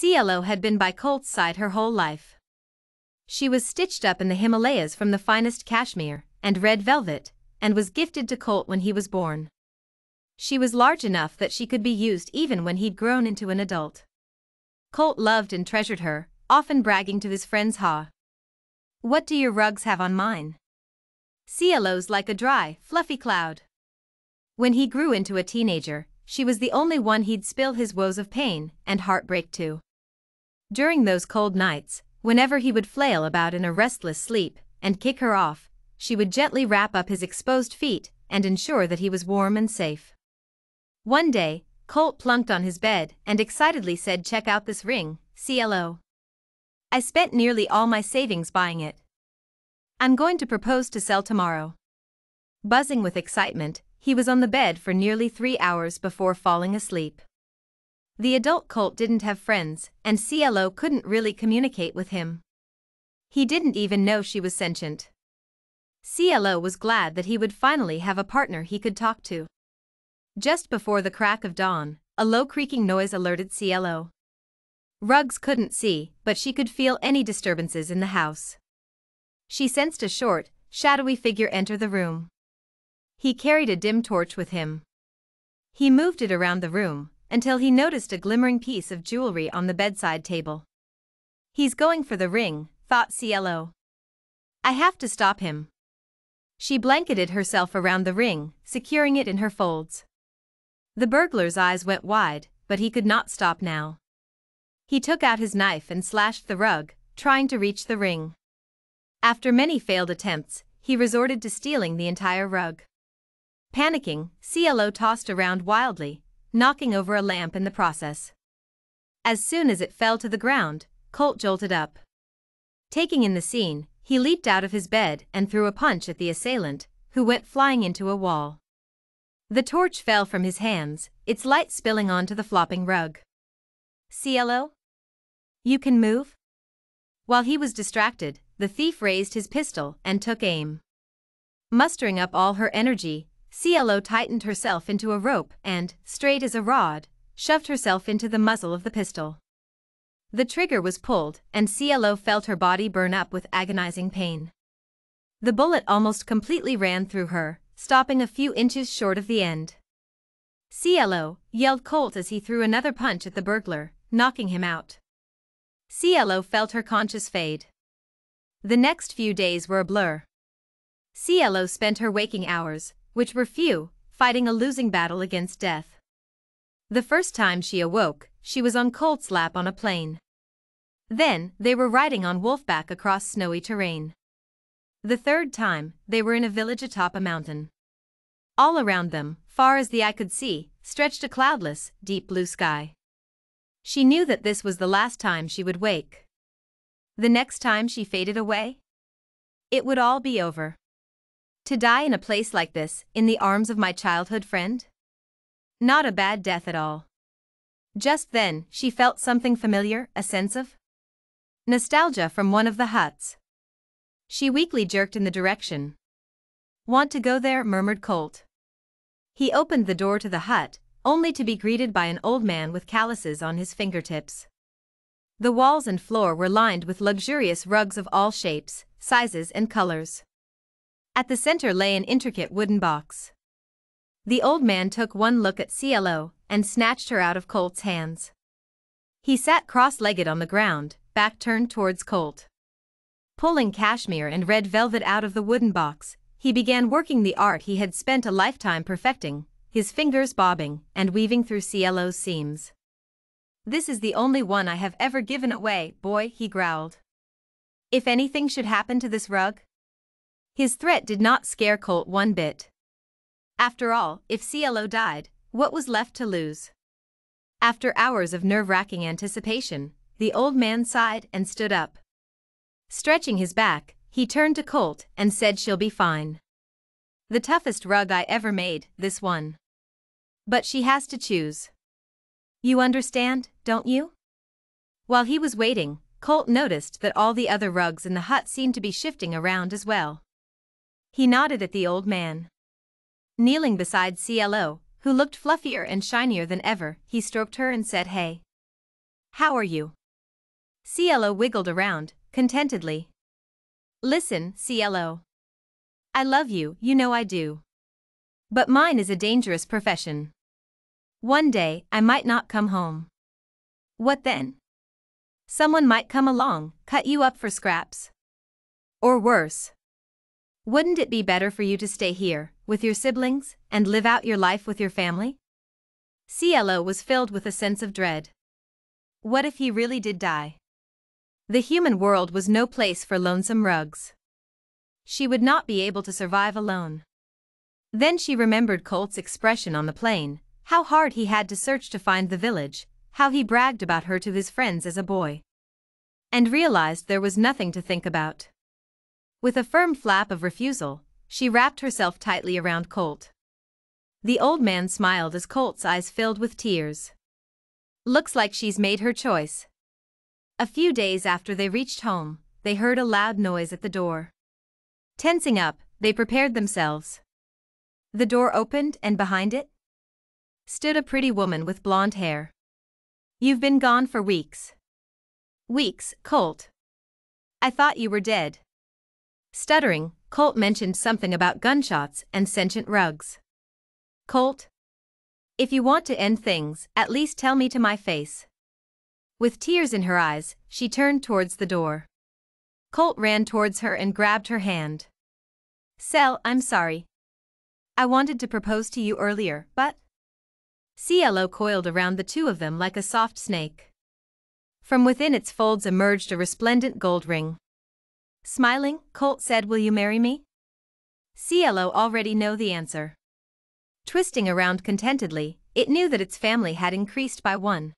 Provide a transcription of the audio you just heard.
Cielo had been by Colt's side her whole life. She was stitched up in the Himalayas from the finest cashmere and red velvet, and was gifted to Colt when he was born. She was large enough that she could be used even when he'd grown into an adult. Colt loved and treasured her, often bragging to his friends Ha. What do your rugs have on mine? Cielo's like a dry, fluffy cloud. When he grew into a teenager, she was the only one he'd spill his woes of pain and heartbreak to. During those cold nights, whenever he would flail about in a restless sleep and kick her off, she would gently wrap up his exposed feet and ensure that he was warm and safe. One day, Colt plunked on his bed and excitedly said check out this ring, CLO. I spent nearly all my savings buying it. I'm going to propose to sell tomorrow. Buzzing with excitement, he was on the bed for nearly three hours before falling asleep. The adult Colt didn't have friends, and Cielo couldn't really communicate with him. He didn't even know she was sentient. Cielo was glad that he would finally have a partner he could talk to. Just before the crack of dawn, a low creaking noise alerted Cielo. Ruggs couldn't see, but she could feel any disturbances in the house. She sensed a short, shadowy figure enter the room. He carried a dim torch with him. He moved it around the room, until he noticed a glimmering piece of jewelry on the bedside table. He's going for the ring, thought Cielo, I have to stop him. She blanketed herself around the ring, securing it in her folds. The burglar's eyes went wide, but he could not stop now. He took out his knife and slashed the rug, trying to reach the ring. After many failed attempts, he resorted to stealing the entire rug. Panicking, Cielo tossed around wildly, knocking over a lamp in the process. As soon as it fell to the ground, Colt jolted up. Taking in the scene, he leaped out of his bed and threw a punch at the assailant, who went flying into a wall. The torch fell from his hands, its light spilling onto the flopping rug. Cielo, You can move? While he was distracted, the thief raised his pistol and took aim. Mustering up all her energy, Cielo tightened herself into a rope and, straight as a rod, shoved herself into the muzzle of the pistol. The trigger was pulled, and Cielo felt her body burn up with agonizing pain. The bullet almost completely ran through her, stopping a few inches short of the end. Cielo, yelled Colt as he threw another punch at the burglar, knocking him out. Cielo felt her conscious fade. The next few days were a blur. Cielo spent her waking hours, which were few, fighting a losing battle against death. The first time she awoke, she was on Colt's lap on a plane. Then, they were riding on wolfback across snowy terrain. The third time, they were in a village atop a mountain. All around them, far as the eye could see, stretched a cloudless, deep blue sky. She knew that this was the last time she would wake. The next time she faded away, it would all be over. To die in a place like this, in the arms of my childhood friend? Not a bad death at all. Just then, she felt something familiar, a sense of nostalgia from one of the huts. She weakly jerked in the direction. Want to go there, murmured Colt. He opened the door to the hut, only to be greeted by an old man with calluses on his fingertips. The walls and floor were lined with luxurious rugs of all shapes, sizes and colors. At the center lay an intricate wooden box. The old man took one look at CLO and snatched her out of Colt's hands. He sat cross-legged on the ground, back turned towards Colt. Pulling cashmere and red velvet out of the wooden box, he began working the art he had spent a lifetime perfecting, his fingers bobbing and weaving through CLO's seams. This is the only one I have ever given away, boy, he growled. If anything should happen to this rug, his threat did not scare Colt one bit. After all, if CLO died, what was left to lose? After hours of nerve-wracking anticipation, the old man sighed and stood up. Stretching his back, he turned to Colt and said she'll be fine. The toughest rug I ever made, this one. But she has to choose. You understand, don't you? While he was waiting, Colt noticed that all the other rugs in the hut seemed to be shifting around as well. He nodded at the old man. Kneeling beside CLO, who looked fluffier and shinier than ever, he stroked her and said hey. How are you? CLO wiggled around, contentedly. Listen, CLO. I love you, you know I do. But mine is a dangerous profession. One day, I might not come home. What then? Someone might come along, cut you up for scraps. Or worse. Wouldn't it be better for you to stay here, with your siblings, and live out your life with your family? Cielo was filled with a sense of dread. What if he really did die? The human world was no place for lonesome rugs. She would not be able to survive alone. Then she remembered Colt's expression on the plane, how hard he had to search to find the village, how he bragged about her to his friends as a boy. And realized there was nothing to think about. With a firm flap of refusal, she wrapped herself tightly around Colt. The old man smiled as Colt's eyes filled with tears. Looks like she's made her choice. A few days after they reached home, they heard a loud noise at the door. Tensing up, they prepared themselves. The door opened and behind it stood a pretty woman with blonde hair. You've been gone for weeks. Weeks, Colt. I thought you were dead. Stuttering, Colt mentioned something about gunshots and sentient rugs. Colt. If you want to end things, at least tell me to my face. With tears in her eyes, she turned towards the door. Colt ran towards her and grabbed her hand. Cell, I'm sorry. I wanted to propose to you earlier, but... CLO coiled around the two of them like a soft snake. From within its folds emerged a resplendent gold ring. Smiling, Colt said will you marry me? Cielo already know the answer. Twisting around contentedly, it knew that its family had increased by one.